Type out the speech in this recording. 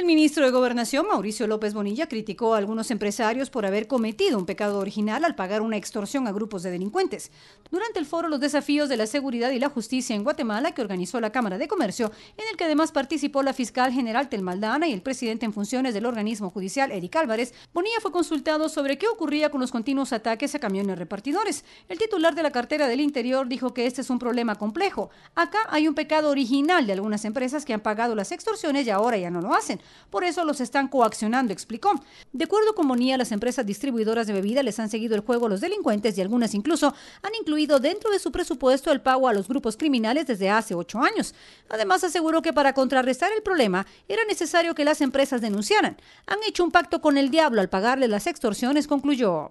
El ministro de Gobernación, Mauricio López Bonilla, criticó a algunos empresarios por haber cometido un pecado original al pagar una extorsión a grupos de delincuentes. Durante el foro Los desafíos de la seguridad y la justicia en Guatemala, que organizó la Cámara de Comercio, en el que además participó la fiscal general Telmaldana y el presidente en funciones del organismo judicial, Eric Álvarez, Bonilla fue consultado sobre qué ocurría con los continuos ataques a camiones repartidores. El titular de la cartera del Interior dijo que este es un problema complejo. Acá hay un pecado original de algunas empresas que han pagado las extorsiones y ahora ya no lo hacen. Por eso los están coaccionando, explicó. De acuerdo con Monía, las empresas distribuidoras de bebida les han seguido el juego a los delincuentes y algunas incluso han incluido dentro de su presupuesto el pago a los grupos criminales desde hace ocho años. Además, aseguró que para contrarrestar el problema era necesario que las empresas denunciaran. Han hecho un pacto con el diablo al pagarle las extorsiones, concluyó.